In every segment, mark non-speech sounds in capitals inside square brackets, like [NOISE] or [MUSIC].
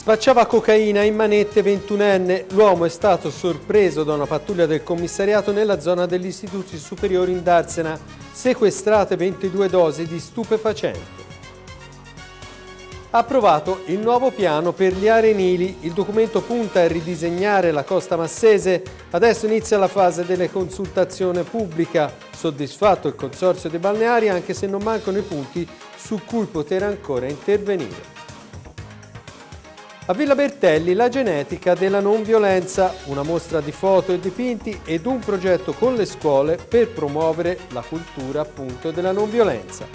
Spacciava cocaina in manette 21enne. L'uomo è stato sorpreso da una pattuglia del commissariato nella zona degli istituti superiori in Darsena. Sequestrate 22 dosi di stupefacente. Approvato il nuovo piano per gli arenili. Il documento punta a ridisegnare la costa massese. Adesso inizia la fase delle consultazioni pubblica. Soddisfatto il consorzio dei balneari anche se non mancano i punti su cui poter ancora intervenire. A Villa Bertelli la genetica della non violenza, una mostra di foto e dipinti ed un progetto con le scuole per promuovere la cultura appunto della non violenza.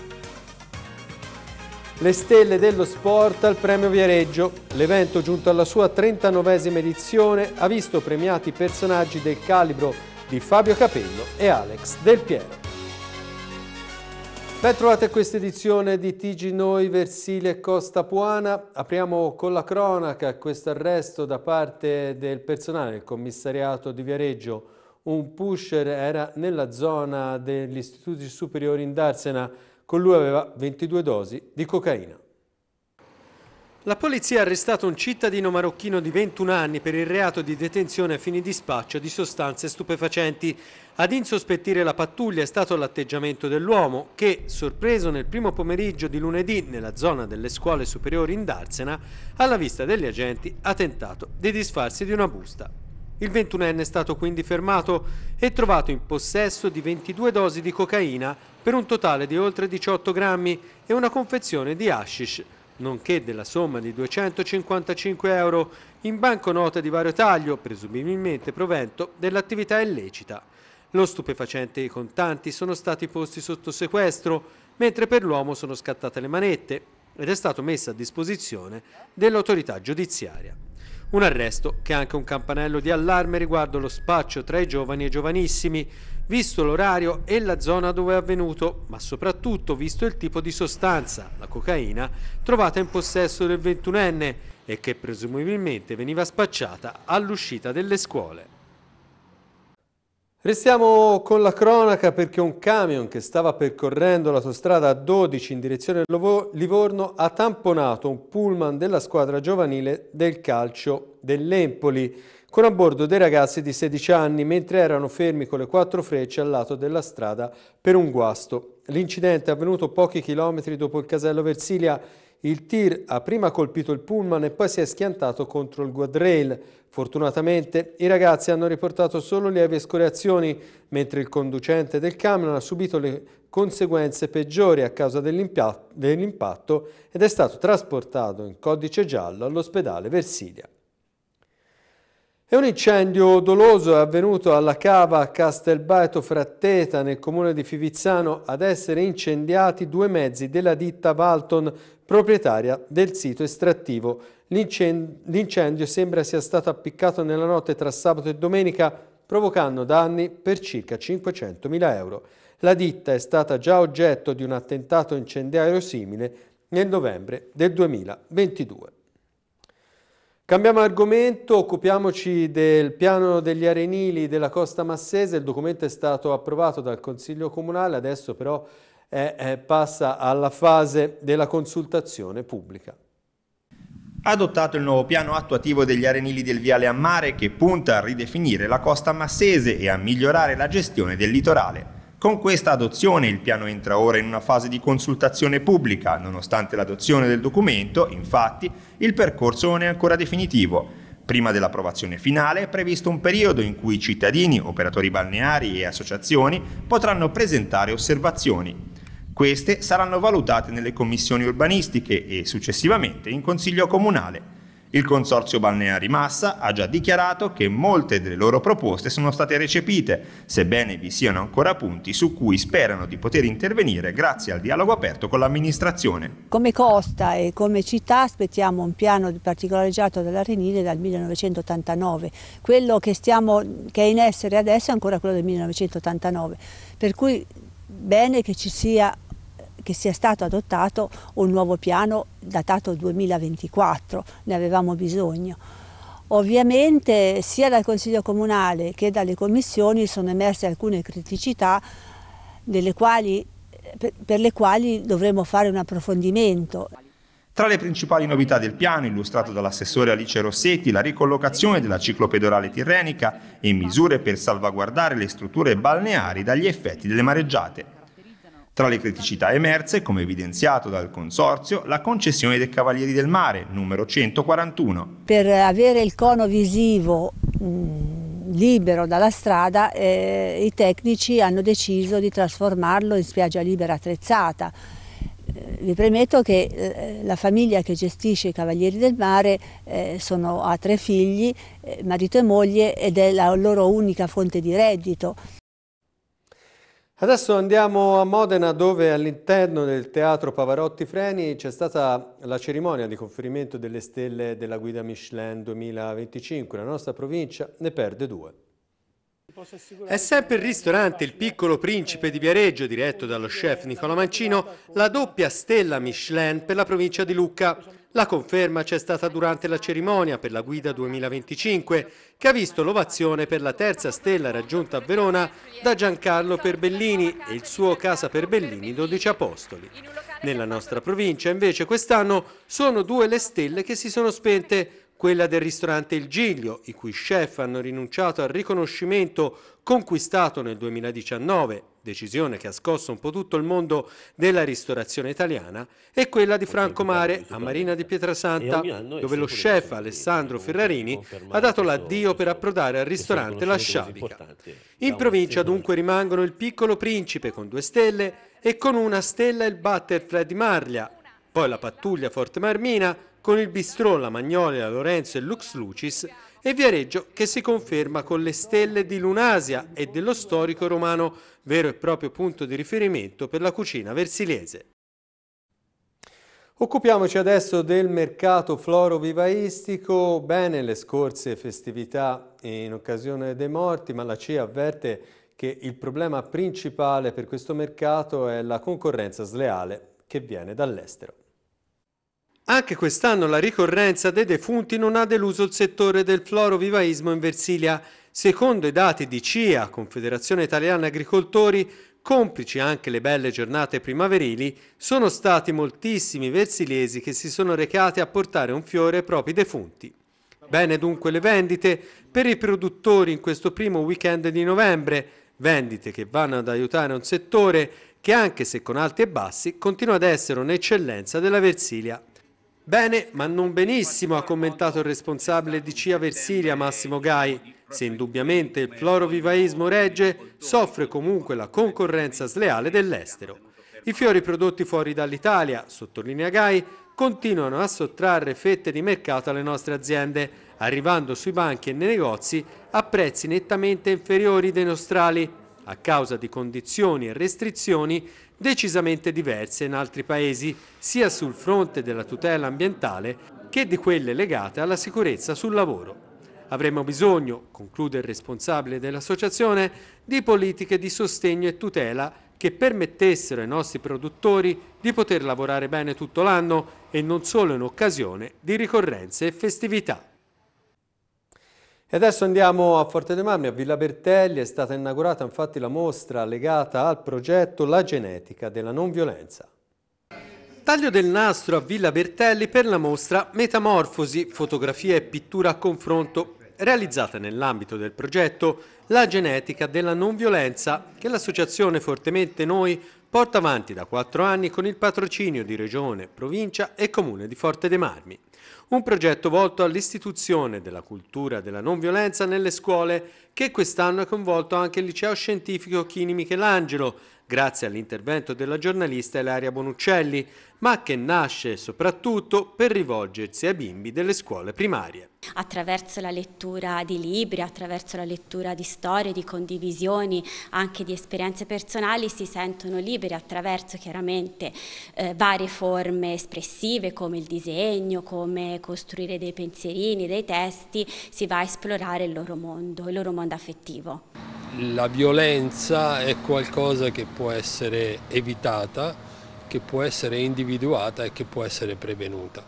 Le stelle dello sport al premio Viareggio. L'evento giunto alla sua 39esima edizione ha visto premiati personaggi del calibro di Fabio Capello e Alex Del Piero. Ben trovate questa edizione di TG Noi Versile Costa Puana. Apriamo con la cronaca questo arresto da parte del personale del commissariato di Viareggio. Un pusher era nella zona degli istituti superiori in Darsena, con lui aveva 22 dosi di cocaina. La polizia ha arrestato un cittadino marocchino di 21 anni per il reato di detenzione a fini di spaccio di sostanze stupefacenti. Ad insospettire la pattuglia è stato l'atteggiamento dell'uomo che, sorpreso nel primo pomeriggio di lunedì nella zona delle scuole superiori in Darsena, alla vista degli agenti ha tentato di disfarsi di una busta. Il 21enne è stato quindi fermato e trovato in possesso di 22 dosi di cocaina per un totale di oltre 18 grammi e una confezione di hashish nonché della somma di 255 euro in banconote di vario taglio, presumibilmente provento dell'attività illecita. Lo stupefacente e i contanti sono stati posti sotto sequestro, mentre per l'uomo sono scattate le manette ed è stato messo a disposizione dell'autorità giudiziaria. Un arresto che è anche un campanello di allarme riguardo lo spaccio tra i giovani e giovanissimi, visto l'orario e la zona dove è avvenuto, ma soprattutto visto il tipo di sostanza, la cocaina, trovata in possesso del 21enne e che presumibilmente veniva spacciata all'uscita delle scuole. Restiamo con la cronaca perché un camion che stava percorrendo l'autostrada 12 in direzione Livorno ha tamponato un pullman della squadra giovanile del calcio dell'Empoli con a bordo dei ragazzi di 16 anni mentre erano fermi con le quattro frecce al lato della strada per un guasto. L'incidente è avvenuto pochi chilometri dopo il casello Versilia. Il tir ha prima colpito il pullman e poi si è schiantato contro il guardrail. Fortunatamente i ragazzi hanno riportato solo lievi escoriazioni, mentre il conducente del camion ha subito le conseguenze peggiori a causa dell'impatto ed è stato trasportato in codice giallo all'ospedale Versilia. È un incendio doloso avvenuto alla cava Castelbaeto Fratteta nel comune di Fivizzano ad essere incendiati due mezzi della ditta Valton, proprietaria del sito estrattivo. L'incendio sembra sia stato appiccato nella notte tra sabato e domenica provocando danni per circa 500.000 euro. La ditta è stata già oggetto di un attentato incendiario simile nel novembre del 2022. Cambiamo argomento, occupiamoci del piano degli arenili della costa massese, il documento è stato approvato dal Consiglio Comunale, adesso però eh, passa alla fase della consultazione pubblica. Adottato il nuovo piano attuativo degli arenili del Viale a Mare che punta a ridefinire la costa massese e a migliorare la gestione del litorale. Con questa adozione il piano entra ora in una fase di consultazione pubblica. Nonostante l'adozione del documento, infatti, il percorso non è ancora definitivo. Prima dell'approvazione finale è previsto un periodo in cui cittadini, operatori balneari e associazioni potranno presentare osservazioni. Queste saranno valutate nelle commissioni urbanistiche e successivamente in Consiglio Comunale. Il consorzio balneare Massa ha già dichiarato che molte delle loro proposte sono state recepite, sebbene vi siano ancora punti su cui sperano di poter intervenire grazie al dialogo aperto con l'amministrazione. Come costa e come città aspettiamo un piano particolareggiato dell'Arenile dal 1989. Quello che, stiamo, che è in essere adesso è ancora quello del 1989, per cui bene che ci sia che sia stato adottato un nuovo piano datato 2024, ne avevamo bisogno. Ovviamente sia dal Consiglio Comunale che dalle commissioni sono emerse alcune criticità quali, per le quali dovremo fare un approfondimento. Tra le principali novità del piano, illustrato dall'assessore Alice Rossetti, la ricollocazione della ciclopedorale tirrenica e misure per salvaguardare le strutture balneari dagli effetti delle mareggiate. Tra le criticità emerse, come evidenziato dal Consorzio, la concessione dei Cavalieri del Mare, numero 141. Per avere il cono visivo mm, libero dalla strada, eh, i tecnici hanno deciso di trasformarlo in spiaggia libera attrezzata. Eh, vi premetto che eh, la famiglia che gestisce i Cavalieri del Mare eh, sono, ha tre figli, marito e moglie, ed è la loro unica fonte di reddito. Adesso andiamo a Modena dove all'interno del teatro Pavarotti Freni c'è stata la cerimonia di conferimento delle stelle della guida Michelin 2025. La nostra provincia ne perde due. È sempre il ristorante Il Piccolo Principe di Viareggio, diretto dallo chef Nicola Mancino, la doppia stella Michelin per la provincia di Lucca. La conferma c'è stata durante la cerimonia per la guida 2025, che ha visto l'ovazione per la terza stella raggiunta a Verona da Giancarlo Perbellini e il suo Casa Perbellini 12 Apostoli. Nella nostra provincia invece quest'anno sono due le stelle che si sono spente, quella del ristorante Il Giglio, i cui chef hanno rinunciato al riconoscimento conquistato nel 2019, decisione che ha scosso un po' tutto il mondo della ristorazione italiana, e quella di Franco Mare a Marina di Pietrasanta, dove lo chef Alessandro Ferrarini ha dato l'addio per approdare al ristorante La Sciabica. In provincia dunque rimangono il Piccolo Principe con due stelle e con una stella il Butterfly di Marlia, poi la Pattuglia Forte Marmina, con il Bistrò, la Magnolia, Lorenzo e Lux Lucis e Viareggio che si conferma con le stelle di Lunasia e dello storico romano, vero e proprio punto di riferimento per la cucina versiliese. Occupiamoci adesso del mercato florovivaistico. Bene le scorse festività in occasione dei morti, ma la CIA avverte che il problema principale per questo mercato è la concorrenza sleale che viene dall'estero. Anche quest'anno la ricorrenza dei defunti non ha deluso il settore del florovivaismo in Versilia. Secondo i dati di CIA, Confederazione Italiana Agricoltori, complici anche le belle giornate primaverili, sono stati moltissimi versiliesi che si sono recati a portare un fiore ai propri defunti. Bene dunque le vendite per i produttori in questo primo weekend di novembre, vendite che vanno ad aiutare un settore che anche se con alti e bassi continua ad essere un'eccellenza della Versilia. Bene, ma non benissimo, ha commentato il responsabile di CIA Versilia Massimo Gai. Se indubbiamente il florovivaismo regge, soffre comunque la concorrenza sleale dell'estero. I fiori prodotti fuori dall'Italia, sottolinea Gai, continuano a sottrarre fette di mercato alle nostre aziende, arrivando sui banchi e nei negozi a prezzi nettamente inferiori dei nostrali a causa di condizioni e restrizioni decisamente diverse in altri paesi, sia sul fronte della tutela ambientale che di quelle legate alla sicurezza sul lavoro. Avremo bisogno, conclude il responsabile dell'associazione, di politiche di sostegno e tutela che permettessero ai nostri produttori di poter lavorare bene tutto l'anno e non solo in occasione di ricorrenze e festività. E adesso andiamo a Forte dei Marmi, a Villa Bertelli, è stata inaugurata infatti la mostra legata al progetto La genetica della non violenza. Taglio del nastro a Villa Bertelli per la mostra Metamorfosi, fotografia e pittura a confronto, realizzata nell'ambito del progetto La genetica della non violenza che l'associazione Fortemente Noi porta avanti da quattro anni con il patrocinio di Regione, Provincia e Comune di Forte dei Marmi. Un progetto volto all'istituzione della cultura della non violenza nelle scuole che quest'anno ha coinvolto anche il liceo scientifico Chini Michelangelo grazie all'intervento della giornalista Ilaria Bonuccelli, ma che nasce soprattutto per rivolgersi ai bimbi delle scuole primarie. Attraverso la lettura di libri, attraverso la lettura di storie, di condivisioni, anche di esperienze personali, si sentono liberi attraverso chiaramente eh, varie forme espressive come il disegno, come costruire dei pensierini, dei testi, si va a esplorare il loro mondo, il loro mondo affettivo la violenza è qualcosa che può essere evitata, che può essere individuata e che può essere prevenuta.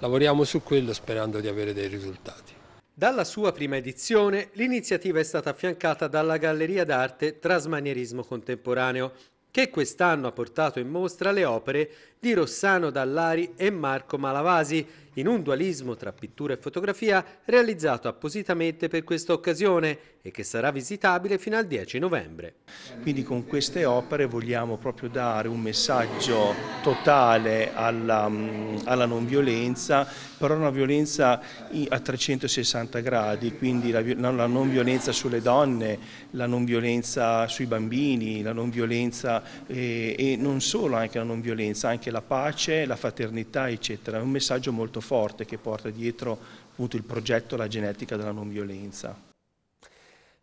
Lavoriamo su quello sperando di avere dei risultati. Dalla sua prima edizione l'iniziativa è stata affiancata dalla Galleria d'arte Trasmanierismo Contemporaneo, che quest'anno ha portato in mostra le opere di Rossano Dallari e Marco Malavasi, in un dualismo tra pittura e fotografia realizzato appositamente per questa occasione e che sarà visitabile fino al 10 novembre. Quindi con queste opere vogliamo proprio dare un messaggio totale alla, mm, alla non violenza, però una violenza a 360 gradi, quindi la, la non violenza sulle donne, la non violenza sui bambini, la non violenza eh, e non solo anche la non violenza, anche la pace, la fraternità, eccetera. È un messaggio molto forte che porta dietro appunto, il progetto La genetica della non violenza.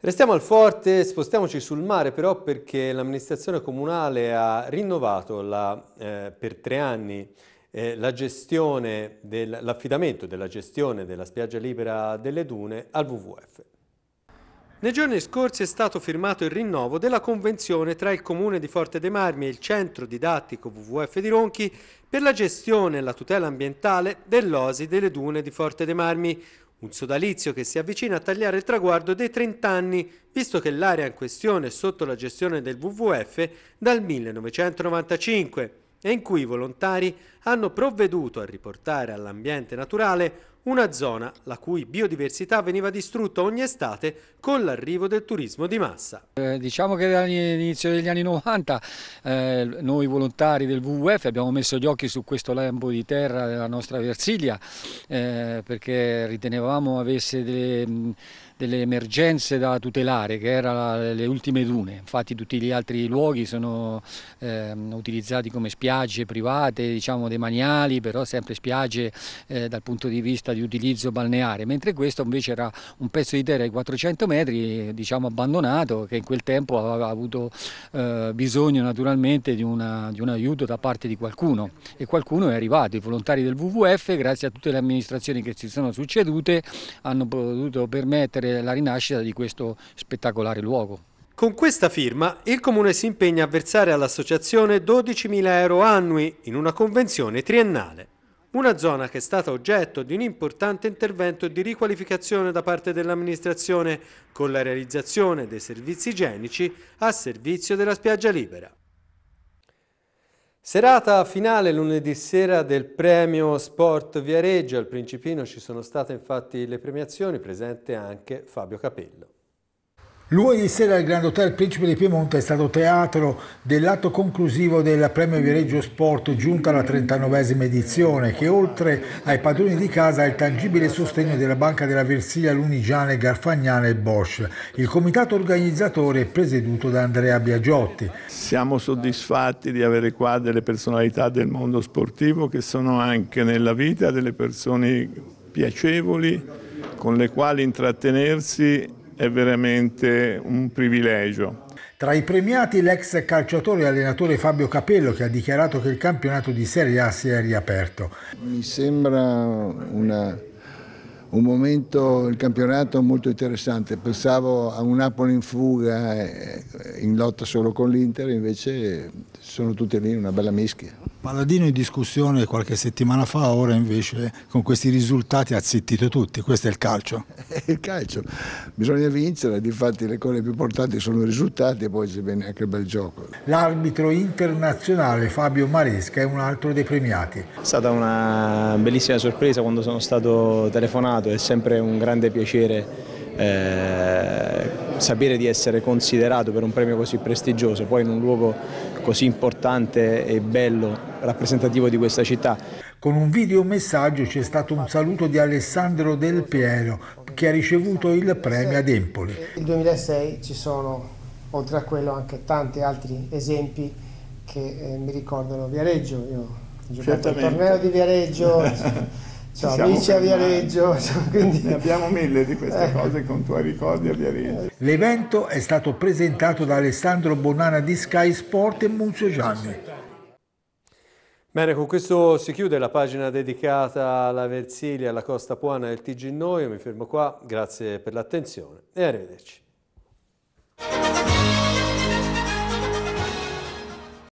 Restiamo al forte, spostiamoci sul mare però perché l'amministrazione comunale ha rinnovato la, eh, per tre anni eh, l'affidamento dell della gestione della spiaggia libera delle dune al WWF. Nei giorni scorsi è stato firmato il rinnovo della convenzione tra il Comune di Forte dei Marmi e il Centro Didattico WWF di Ronchi per la gestione e la tutela ambientale dell'osi delle dune di Forte dei Marmi, un sodalizio che si avvicina a tagliare il traguardo dei 30 anni, visto che l'area in questione è sotto la gestione del WWF dal 1995 e in cui i volontari hanno provveduto a riportare all'ambiente naturale una zona la cui biodiversità veniva distrutta ogni estate con l'arrivo del turismo di massa. Eh, diciamo che dall'inizio degli anni 90 eh, noi volontari del WWF abbiamo messo gli occhi su questo lampo di terra della nostra Versilia eh, perché ritenevamo avesse delle delle emergenze da tutelare, che erano le ultime dune. Infatti tutti gli altri luoghi sono eh, utilizzati come spiagge private, diciamo demaniali, però sempre spiagge eh, dal punto di vista di utilizzo balneare, mentre questo invece era un pezzo di terra di 400 metri, diciamo abbandonato, che in quel tempo aveva avuto eh, bisogno naturalmente di, una, di un aiuto da parte di qualcuno e qualcuno è arrivato, i volontari del WWF grazie a tutte le amministrazioni che si sono succedute hanno potuto permettere la rinascita di questo spettacolare luogo. Con questa firma il Comune si impegna a versare all'associazione 12.000 euro annui in una convenzione triennale. Una zona che è stata oggetto di un importante intervento di riqualificazione da parte dell'amministrazione con la realizzazione dei servizi igienici a servizio della spiaggia libera. Serata finale lunedì sera del premio Sport Viareggio. Al Principino ci sono state infatti le premiazioni, presente anche Fabio Capello. Lunedì sera al Grand Hotel Principe di Piemonte è stato teatro dell'atto conclusivo del Premio Viareggio Sport giunta alla 39esima edizione che oltre ai padroni di casa ha il tangibile sostegno della Banca della Versilia Lunigiane, Garfagnana e Bosch. Il comitato organizzatore è presieduto da Andrea Biagiotti. Siamo soddisfatti di avere qua delle personalità del mondo sportivo che sono anche nella vita delle persone piacevoli con le quali intrattenersi è veramente un privilegio. Tra i premiati l'ex calciatore e allenatore Fabio Capello che ha dichiarato che il campionato di Serie A si è riaperto. Mi sembra una, un momento, il campionato molto interessante. Pensavo a un Napoli in fuga, eh, in lotta solo con l'Inter, invece sono tutti lì, una bella mischia. Palladino in discussione qualche settimana fa, ora invece con questi risultati ha zittito tutti, questo è il calcio. È [LAUGHS] il calcio, bisogna vincere, difatti le cose più importanti sono i risultati e poi si viene anche il bel gioco. L'arbitro internazionale Fabio Maresca è un altro dei premiati. È stata una bellissima sorpresa quando sono stato telefonato, è sempre un grande piacere eh, sapere di essere considerato per un premio così prestigioso, poi in un luogo così importante e bello, rappresentativo di questa città. Con un videomessaggio c'è stato un saluto di Alessandro Del Piero che ha ricevuto il premio ad Empoli. Nel 2006 ci sono, oltre a quello, anche tanti altri esempi che eh, mi ricordano Viareggio. Io ho giocato al torneo di Viareggio. [LAUGHS] Ciao amici a Viareggio. [LAUGHS] Quindi... Ne abbiamo mille di queste eh. cose con tuoi ricordi a Viareggio. L'evento è stato presentato da Alessandro Bonana di Sky Sport e Muzio Gianni. Bene, con questo si chiude la pagina dedicata alla Versilia, alla Costa Puana e al Tigino. Io mi fermo qua, grazie per l'attenzione e arrivederci.